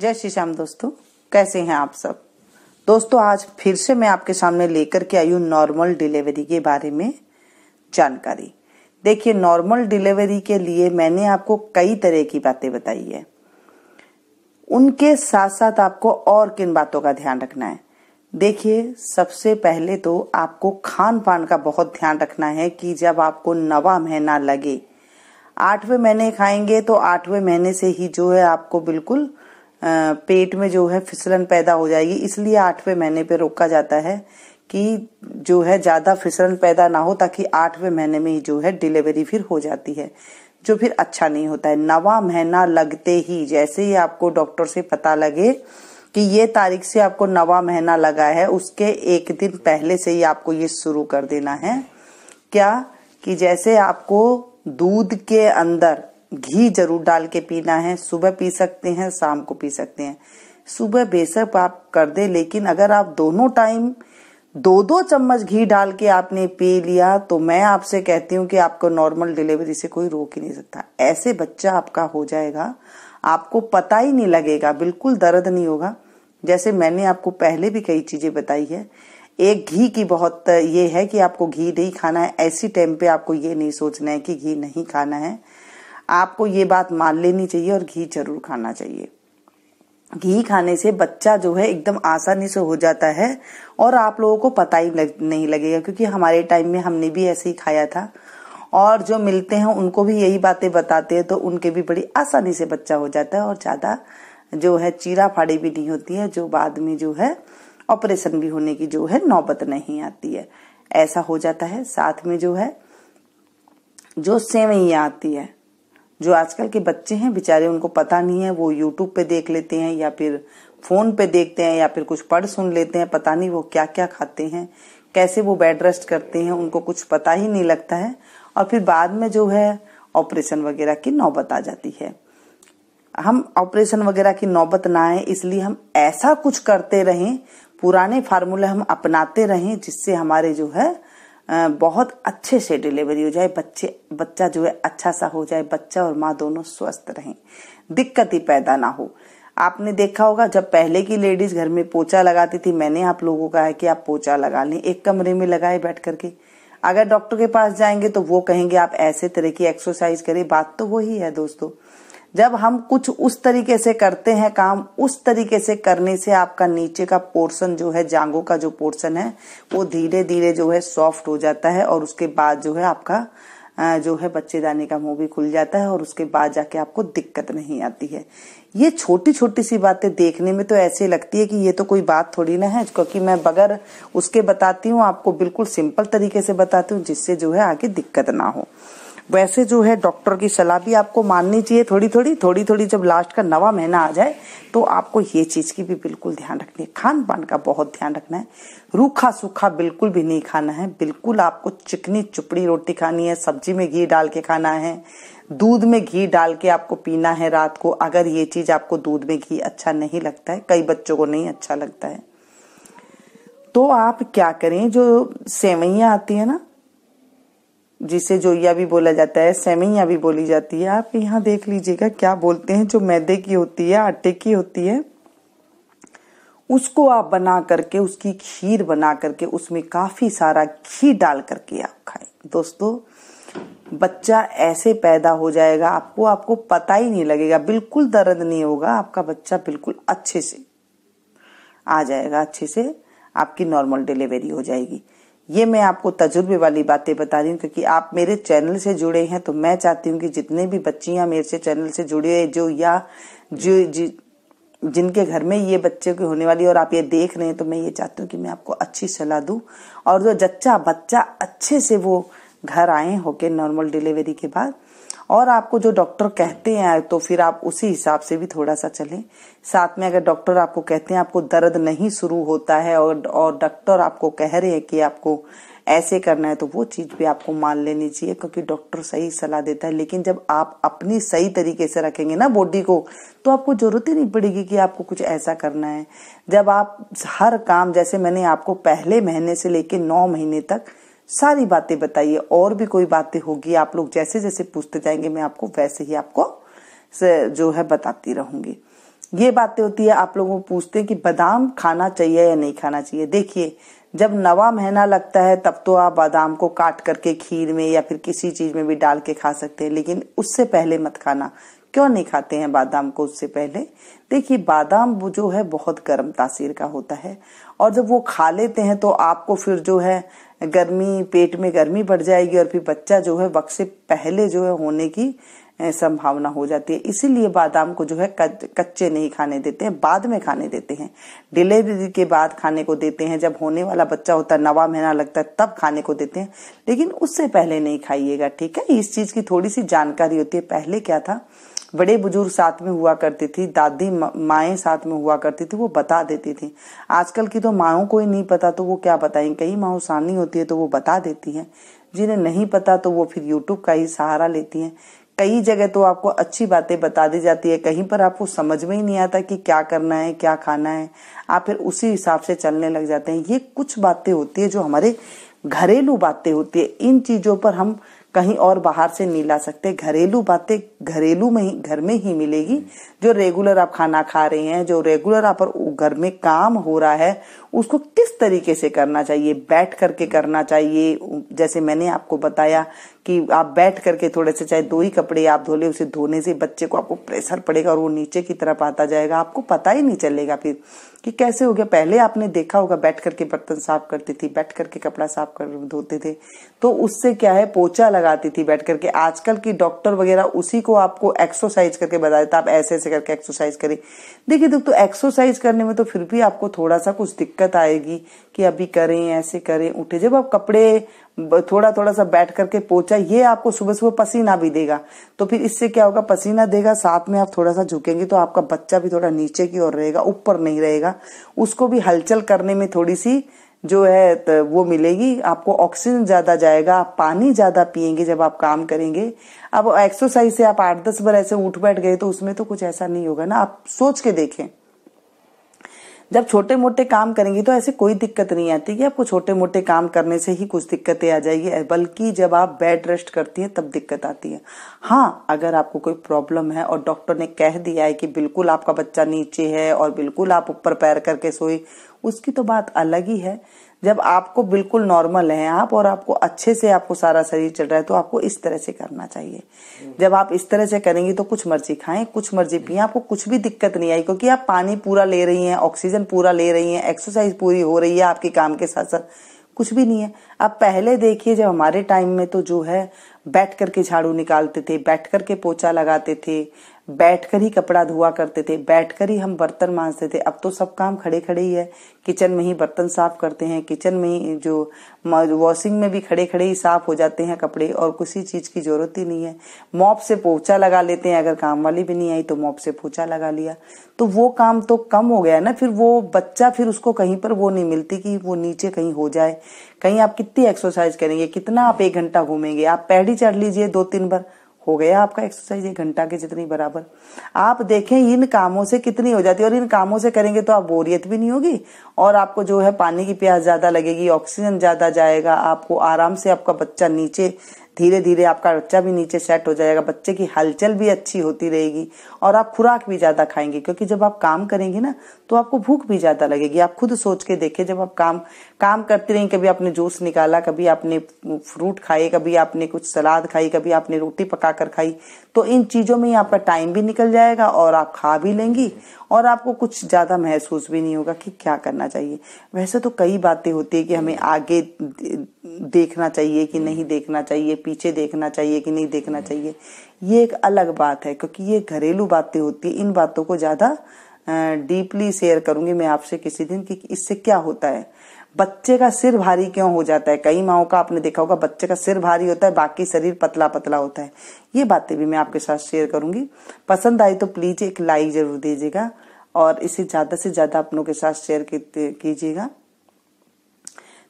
जय श्री श्याम दोस्तों कैसे हैं आप सब दोस्तों आज फिर से मैं आपके सामने लेकर के आई हूँ नॉर्मल डिलीवरी के बारे में जानकारी देखिए नॉर्मल डिलीवरी के लिए मैंने आपको कई तरह की बातें बताई है उनके साथ साथ आपको और किन बातों का ध्यान रखना है देखिए सबसे पहले तो आपको खान पान का बहुत ध्यान रखना है कि जब आपको नवा महीना लगे आठवें महीने खाएंगे तो आठवें महीने से ही जो है आपको बिल्कुल पेट में जो है फिसलन पैदा हो जाएगी इसलिए आठवें महीने पे रोका जाता है कि जो है ज़्यादा फिसलन पैदा ना हो ताकि आठवें महीने में ही जो है डिलीवरी फिर हो जाती है जो फिर अच्छा नहीं होता है नवा महीना लगते ही जैसे ही आपको डॉक्टर से पता लगे कि ये तारीख से आपको नवा महीना लगा है उसके एक दिन पहले से ही आपको ये शुरू कर देना है क्या कि जैसे आपको दूध के अंदर घी जरूर डाल के पीना है सुबह पी सकते हैं शाम को पी सकते हैं सुबह बेशक आप कर दे लेकिन अगर आप दोनों टाइम दो दो चम्मच घी डाल के आपने पी लिया तो मैं आपसे कहती हूँ कि आपको नॉर्मल डिलीवरी से कोई रोक ही नहीं सकता ऐसे बच्चा आपका हो जाएगा आपको पता ही नहीं लगेगा बिल्कुल दर्द नहीं होगा जैसे मैंने आपको पहले भी कई चीजें बताई है एक घी की बहुत ये है कि आपको घी नहीं खाना है ऐसी टाइम पे आपको ये नहीं सोचना है कि घी नहीं खाना है आपको ये बात मान लेनी चाहिए और घी जरूर खाना चाहिए घी खाने से बच्चा जो है एकदम आसानी से हो जाता है और आप लोगों को पता ही लग, नहीं लगेगा क्योंकि हमारे टाइम में हमने भी ऐसे ही खाया था और जो मिलते हैं उनको भी यही बातें बताते हैं तो उनके भी बड़ी आसानी से बच्चा हो जाता है और ज़्यादा जो है चीरा फाड़ी भी नहीं होती है जो बाद में जो है ऑपरेशन भी होने की जो है नौबत नहीं आती है ऐसा हो जाता है साथ में जो है जो सेवैया आती है जो आजकल के बच्चे हैं बेचारे उनको पता नहीं है वो यूट्यूब पे देख लेते हैं या फिर फोन पे देखते हैं या फिर कुछ पढ़ सुन लेते हैं पता नहीं वो क्या क्या खाते हैं कैसे वो बेड रेस्ट करते हैं उनको कुछ पता ही नहीं लगता है और फिर बाद में जो है ऑपरेशन वगैरह की नौबत आ जाती है हम ऑपरेशन वगैरह की नौबत ना आए इसलिए हम ऐसा कुछ करते रहें पुराने फार्मूले हम अपनाते रहें जिससे हमारे जो है बहुत अच्छे से डिलीवरी हो जाए बच्चे बच्चा जो है अच्छा सा हो जाए बच्चा और माँ दोनों स्वस्थ रहें दिक्कत ही पैदा ना हो आपने देखा होगा जब पहले की लेडीज घर में पोचा लगाती थी मैंने आप लोगों का है कि आप पोचा लगा लें एक कमरे में लगाए बैठ करके अगर डॉक्टर के पास जाएंगे तो वो कहेंगे आप ऐसे तरह की एक्सरसाइज करें बात तो वही है दोस्तों जब हम कुछ उस तरीके से करते हैं काम उस तरीके से करने से आपका नीचे का पोर्शन जो है जांगों का जो पोर्शन है वो धीरे धीरे जो है सॉफ्ट हो जाता है और उसके बाद जो है आपका जो है बच्चेदानी का मुंह भी खुल जाता है और उसके बाद जाके आपको दिक्कत नहीं आती है ये छोटी छोटी सी बातें देखने में तो ऐसे लगती है कि ये तो कोई बात थोड़ी ना है क्योंकि मैं बगैर उसके बताती हूँ आपको बिल्कुल सिंपल तरीके से बताती हूँ जिससे जो है आगे दिक्कत ना हो वैसे जो है डॉक्टर की सलाह भी आपको माननी चाहिए थोड़ी थोड़ी थोड़ी थोड़ी जब लास्ट का नवा महीना आ जाए तो आपको ये चीज की भी बिल्कुल ध्यान रखनी है खान पान का बहुत ध्यान रखना है रूखा सूखा बिल्कुल भी नहीं खाना है बिल्कुल आपको चिकनी चुपड़ी रोटी खानी है सब्जी में घी डाल के खाना है दूध में घी डाल के आपको पीना है रात को अगर ये चीज आपको दूध में घी अच्छा नहीं लगता है कई बच्चों को नहीं अच्छा लगता है तो आप क्या करें जो सेवैया आती है ना जिसे जोया भी बोला जाता है सेमैया भी बोली जाती है आप यहाँ देख लीजिएगा क्या बोलते हैं जो मैदे की होती है आटे की होती है उसको आप बना करके उसकी खीर बना करके उसमें काफी सारा घी डाल करके आप खाए दोस्तों बच्चा ऐसे पैदा हो जाएगा आपको आपको पता ही नहीं लगेगा बिल्कुल दर्द नहीं होगा आपका बच्चा बिल्कुल अच्छे से आ जाएगा अच्छे से आपकी नॉर्मल डिलीवरी हो जाएगी ये मैं आपको तजुर्बे वाली बातें बता रही हूँ क्योंकि आप मेरे चैनल से जुड़े हैं तो मैं चाहती हूँ कि जितने भी बच्चियां मेरे से चैनल से जुड़े हैं जो या जो जि, जिनके घर में ये बच्चे की होने वाली और आप ये देख रहे हैं तो मैं ये चाहती हूँ कि मैं आपको अच्छी सलाह दू और जो जच्चा बच्चा अच्छे से वो घर आए होके नॉर्मल डिलीवरी के बाद और आपको जो डॉक्टर कहते हैं तो फिर आप उसी हिसाब से भी थोड़ा सा चले साथ में अगर डॉक्टर आपको कहते हैं आपको दर्द नहीं शुरू होता है और और डॉक्टर आपको कह रहे हैं कि आपको ऐसे करना है तो वो चीज़ भी आपको मान लेनी चाहिए क्योंकि डॉक्टर सही सलाह देता है लेकिन जब आप अपनी सही तरीके से रखेंगे ना बॉडी को तो आपको ज़रूरत ही नहीं पड़ेगी कि आपको कुछ ऐसा करना है जब आप हर काम जैसे मैंने आपको पहले महीने से लेकर नौ महीने तक सारी बातें बताइए और भी कोई बातें होगी आप लोग जैसे जैसे पूछते जाएंगे मैं आपको वैसे ही आपको जो है बताती रहूंगी ये बातें होती है आप लोगों को पूछते हैं कि बादाम खाना चाहिए या नहीं खाना चाहिए देखिए जब नवा महीना लगता है तब तो आप बादाम को काट करके खीर में या फिर किसी चीज में भी डाल के खा सकते हैं लेकिन उससे पहले मत खाना क्यों नहीं खाते हैं बादाम को उससे पहले देखिए बादाम जो है बहुत गर्म तासीर का होता है और जब वो खा लेते हैं तो आपको फिर जो है गर्मी पेट में गर्मी बढ़ जाएगी और फिर बच्चा जो है वक्त से पहले जो है होने की संभावना हो जाती है इसीलिए बादाम को जो है कच्चे नहीं खाने देते हैं बाद में खाने देते हैं डिलीवरी के बाद खाने को देते हैं जब होने वाला बच्चा होता है नवा महीना लगता है तब खाने को देते हैं लेकिन उससे पहले नहीं खाइएगा ठीक है इस चीज की थोड़ी सी जानकारी होती है पहले क्या था बड़े बुजुर्ग साथ में हुआ करती थी दादी माए साथ में हुआ करती थी वो बता देती थी आजकल की तो माओ को ही नहीं पता तो वो क्या बताएं कई माओ सानी होती है तो वो बता देती हैं जिन्हें नहीं पता तो वो फिर यूट्यूब का ही सहारा लेती हैं कई जगह तो आपको अच्छी बातें बता दी जाती है कहीं पर आपको समझ में ही नहीं आता कि क्या करना है क्या खाना है आप फिर उसी हिसाब से चलने लग जाते हैं ये कुछ बातें होती है जो हमारे घरेलू बातें होती है इन चीजों पर हम कहीं और बाहर से नहीं ला सकते घरेलू बातें घरेलू में ही घर में ही मिलेगी जो रेगुलर आप खाना खा रहे हैं जो रेगुलर आप घर में काम हो रहा है उसको किस तरीके से करना चाहिए बैठ करके करना चाहिए जैसे मैंने आपको बताया कि आप बैठ करके थोड़े से चाहे दो ही कपड़े आप धो ले उसे धोने से बच्चे को आपको प्रेशर पड़ेगा और वो नीचे की तरफ आता जाएगा आपको पता ही नहीं चलेगा फिर कि कैसे हो गया पहले आपने देखा होगा बैठ करके बर्तन साफ करती थी बैठ करके कपड़ा साफ कर धोते थे तो उससे क्या है पोचा लगा लगाती थी बैठ करके आजकल की डॉक्टर वगैरह उसी को आपको एक्सरसाइज करके बता देता आप ऐसे ऐसे करके एक्सरसाइज करें देखिए दोस्तों तो एक्सरसाइज तो करने में तो फिर भी आपको थोड़ा सा कुछ दिक्कत आएगी कि अभी करें ऐसे करें उठे जब आप कपड़े थोड़ा थोड़ा सा बैठ करके पोचा ये आपको सुबह सुबह पसीना भी देगा तो फिर इससे क्या होगा पसीना देगा साथ में आप थोड़ा सा झुकेंगे तो आपका बच्चा भी थोड़ा नीचे की ओर रहेगा ऊपर नहीं रहेगा उसको भी हलचल करने में थोड़ी सी जो है वो मिलेगी आपको ऑक्सीजन ज्यादा जाएगा आप पानी ज्यादा पिएंगे जब आप काम करेंगे अब एक्सरसाइज से आप आठ दस बार ऐसे उठ बैठ गए तो उसमें तो कुछ ऐसा नहीं होगा ना आप सोच के देखें जब छोटे मोटे काम करेंगे तो ऐसे कोई दिक्कत नहीं आती कि आपको छोटे मोटे काम करने से ही कुछ दिक्कतें आ जाएगी बल्कि जब आप बेड रेस्ट करती हैं तब दिक्कत आती है हाँ अगर आपको कोई प्रॉब्लम है और डॉक्टर ने कह दिया है कि बिल्कुल आपका बच्चा नीचे है और बिल्कुल आप ऊपर पैर करके सोए उसकी तो बात अलग ही है जब आपको बिल्कुल नॉर्मल है आप और आपको अच्छे से आपको सारा शरीर चल रहा है तो आपको इस तरह से करना चाहिए जब आप इस तरह से करेंगे तो कुछ मर्जी खाएं कुछ मर्जी पिए आपको कुछ भी दिक्कत नहीं आई क्योंकि आप पानी पूरा ले रही हैं ऑक्सीजन पूरा ले रही हैं एक्सरसाइज पूरी हो रही है आपके काम के साथ साथ कुछ भी नहीं है आप पहले देखिए जब हमारे टाइम में तो जो है बैठ करके झाड़ू निकालते थे बैठ करके पोचा लगाते थे बैठकर ही कपड़ा धुआ करते थे बैठकर ही हम बर्तन मांजते थे अब तो सब काम खड़े खड़े ही है किचन में ही बर्तन साफ करते हैं किचन में ही जो वॉशिंग में भी खड़े खड़े ही साफ हो जाते हैं कपड़े और किसी चीज की जरूरत ही नहीं है मॉप से पोछा लगा लेते हैं अगर काम वाली भी नहीं आई तो मॉप से पोछा लगा लिया तो वो काम तो कम हो गया ना फिर वो बच्चा फिर उसको कहीं पर वो नहीं मिलती कि वो नीचे कहीं हो जाए कहीं आप कितनी एक्सरसाइज करेंगे कितना आप एक घंटा घूमेंगे आप पैडी चढ़ लीजिए दो तीन बार हो गया आपका एक्सरसाइज एक घंटा के जितनी बराबर आप देखें इन कामों से कितनी हो जाती है और इन कामों से करेंगे तो आप बोरियत भी नहीं होगी और आपको जो है पानी की प्यास ज्यादा लगेगी ऑक्सीजन ज्यादा जाएगा आपको आराम से आपका बच्चा नीचे धीरे धीरे आपका बच्चा भी नीचे सेट हो जाएगा बच्चे की हलचल भी अच्छी होती रहेगी और आप खुराक भी ज़्यादा खाएंगे क्योंकि जब आप काम करेंगे ना तो आपको भूख भी ज़्यादा लगेगी आप खुद सोच के देखे जब आप काम काम करते रहेंगे कभी आपने जूस निकाला कभी आपने फ्रूट खाए कभी आपने कुछ सलाद खाई कभी आपने रोटी पका कर खाई तो इन चीज़ों में ही आपका टाइम भी निकल जाएगा और आप खा भी लेंगी और आपको कुछ ज़्यादा महसूस भी नहीं होगा कि क्या करना चाहिए वैसे तो कई बातें होती है कि हमें आगे देखना चाहिए कि हम्म। नहीं देखना चाहिए पीछे देखना चाहिए कि नहीं देखना हम्म। चाहिए ये एक अलग बात है क्योंकि ये घरेलू बातें होती है इन बातों को ज़्यादा डीपली शेयर करूंगी मैं आपसे किसी दिन कि इससे क्या होता है बच्चे का सिर भारी क्यों हो जाता है कई माओ का आपने देखा होगा बच्चे का सिर भारी होता है बाकी शरीर पतला पतला होता है ये बातें भी मैं आपके साथ शेयर करूंगी पसंद आई तो प्लीज एक लाइक जरूर दीजिएगा और इसे ज्यादा से ज्यादा अपनों के साथ शेयर कीजिएगा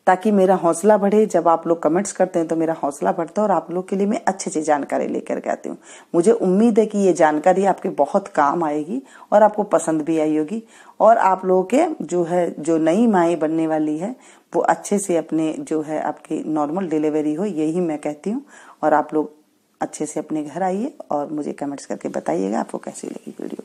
ताकि मेरा हौसला बढ़े जब आप लोग कमेंट्स करते हैं तो मेरा हौसला बढ़ता है और आप लोग के लिए मैं अच्छी अच्छी जानकारी लेकर के आती हूँ मुझे उम्मीद है कि ये जानकारी आपके बहुत काम आएगी और आपको पसंद भी आई होगी और आप लोगों के जो है जो नई माएँ बनने वाली है वो अच्छे से अपने जो है आपकी नॉर्मल डिलीवरी हो यही मैं कहती हूँ और आप लोग अच्छे से अपने घर आइए और मुझे कमेंट्स करके बताइएगा आपको कैसी लगी वीडियो